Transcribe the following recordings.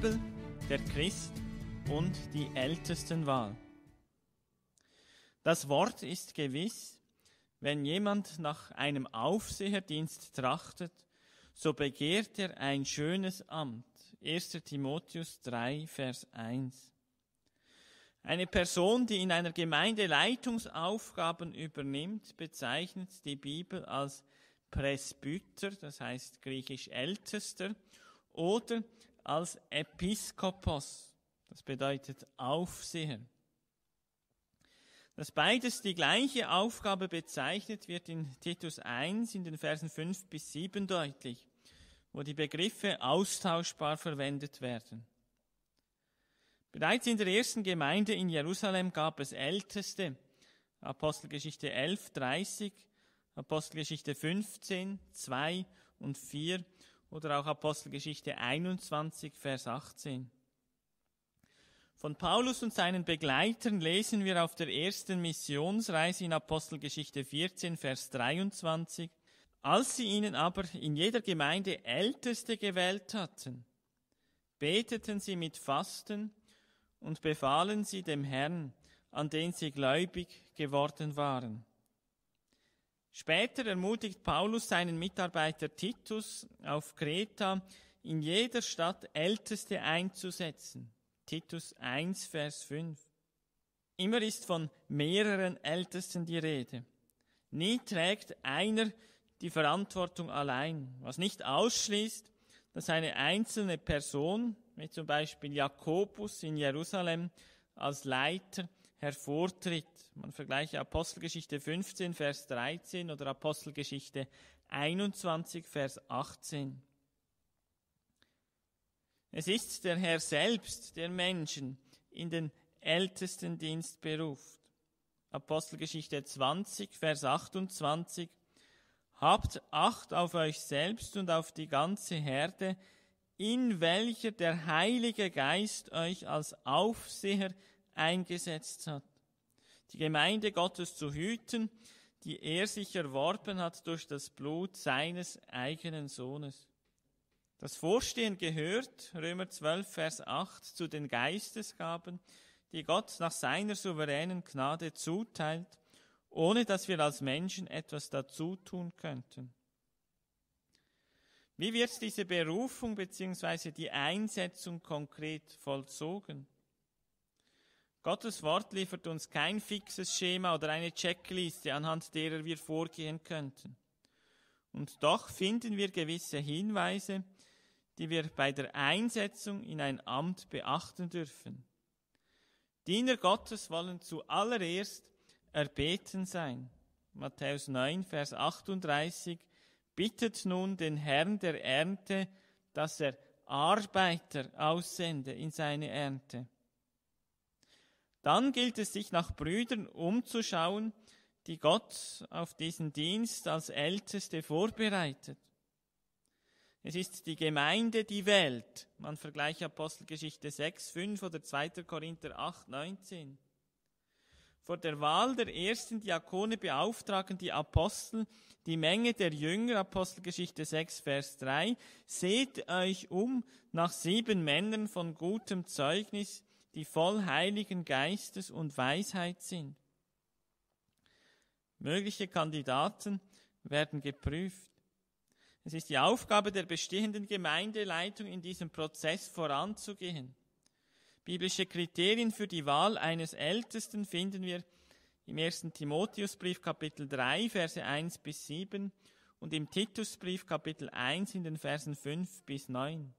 Bibel, der Christ und die Ältestenwahl. Das Wort ist gewiss, wenn jemand nach einem Aufseherdienst trachtet, so begehrt er ein schönes Amt. 1. Timotheus 3, Vers 1. Eine Person, die in einer Gemeinde Leitungsaufgaben übernimmt, bezeichnet die Bibel als Presbyter, das heißt griechisch Ältester, oder als Episkopos. Das bedeutet Aufseher. Dass beides die gleiche Aufgabe bezeichnet, wird in Titus 1 in den Versen 5 bis 7 deutlich, wo die Begriffe austauschbar verwendet werden. Bereits in der ersten Gemeinde in Jerusalem gab es Älteste, Apostelgeschichte 11, 30, Apostelgeschichte 15, 2 und 4 oder auch Apostelgeschichte 21, Vers 18. Von Paulus und seinen Begleitern lesen wir auf der ersten Missionsreise in Apostelgeschichte 14, Vers 23, als sie ihnen aber in jeder Gemeinde Älteste gewählt hatten, beteten sie mit Fasten und befahlen sie dem Herrn, an den sie gläubig geworden waren. Später ermutigt Paulus seinen Mitarbeiter Titus auf Kreta, in jeder Stadt Älteste einzusetzen. Titus 1, Vers 5. Immer ist von mehreren Ältesten die Rede. Nie trägt einer die Verantwortung allein, was nicht ausschließt, dass eine einzelne Person, wie zum Beispiel Jakobus in Jerusalem, als Leiter hervortritt. Man vergleiche Apostelgeschichte 15, Vers 13 oder Apostelgeschichte 21, Vers 18. Es ist der Herr selbst, der Menschen in den ältesten Dienst beruft. Apostelgeschichte 20, Vers 28. Habt Acht auf euch selbst und auf die ganze Herde, in welcher der Heilige Geist euch als Aufseher eingesetzt hat. Die Gemeinde Gottes zu hüten, die er sich erworben hat durch das Blut seines eigenen Sohnes. Das Vorstehen gehört, Römer 12, Vers 8, zu den Geistesgaben, die Gott nach seiner souveränen Gnade zuteilt, ohne dass wir als Menschen etwas dazu tun könnten. Wie wird diese Berufung bzw. die Einsetzung konkret vollzogen? Gottes Wort liefert uns kein fixes Schema oder eine Checkliste, anhand derer wir vorgehen könnten. Und doch finden wir gewisse Hinweise, die wir bei der Einsetzung in ein Amt beachten dürfen. Diener Gottes wollen zuallererst erbeten sein. Matthäus 9, Vers 38 bittet nun den Herrn der Ernte, dass er Arbeiter aussende in seine Ernte. Dann gilt es, sich nach Brüdern umzuschauen, die Gott auf diesen Dienst als Älteste vorbereitet. Es ist die Gemeinde, die wählt. Man vergleicht Apostelgeschichte 6, 5 oder 2. Korinther 8, 19. Vor der Wahl der ersten Diakone beauftragen die Apostel die Menge der Jünger, Apostelgeschichte 6, Vers 3, seht euch um nach sieben Männern von gutem Zeugnis, die voll Heiligen Geistes und Weisheit sind. Mögliche Kandidaten werden geprüft. Es ist die Aufgabe der bestehenden Gemeindeleitung, in diesem Prozess voranzugehen. Biblische Kriterien für die Wahl eines Ältesten finden wir im 1. Timotheusbrief Kapitel 3, Verse 1 bis 7 und im Titusbrief Kapitel 1 in den Versen 5 bis 9.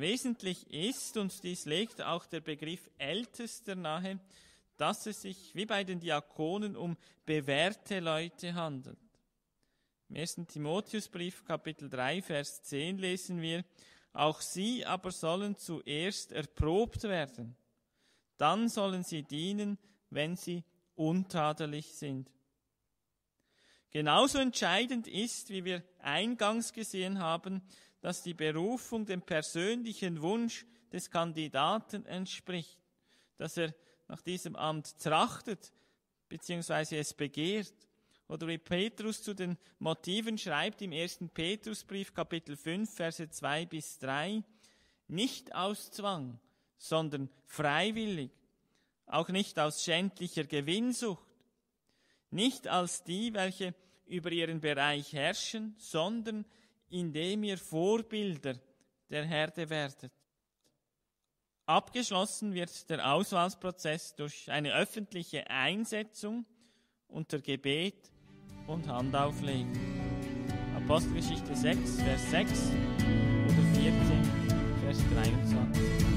Wesentlich ist, und dies legt auch der Begriff Ältester nahe, dass es sich wie bei den Diakonen um bewährte Leute handelt. Im 1. Timotheusbrief Kapitel 3 Vers 10 lesen wir, auch sie aber sollen zuerst erprobt werden, dann sollen sie dienen, wenn sie untadelig sind. Genauso entscheidend ist, wie wir eingangs gesehen haben, dass die Berufung dem persönlichen Wunsch des Kandidaten entspricht, dass er nach diesem Amt trachtet bzw. es begehrt. Oder wie Petrus zu den Motiven schreibt im ersten Petrusbrief Kapitel 5 Verse 2 bis 3, nicht aus Zwang, sondern freiwillig, auch nicht aus schändlicher Gewinnsucht, nicht als die, welche über ihren Bereich herrschen, sondern indem ihr Vorbilder der Herde werdet. Abgeschlossen wird der Auswahlprozess durch eine öffentliche Einsetzung unter Gebet und Handauflegen. Apostelgeschichte 6, Vers 6 oder 14, Vers 23.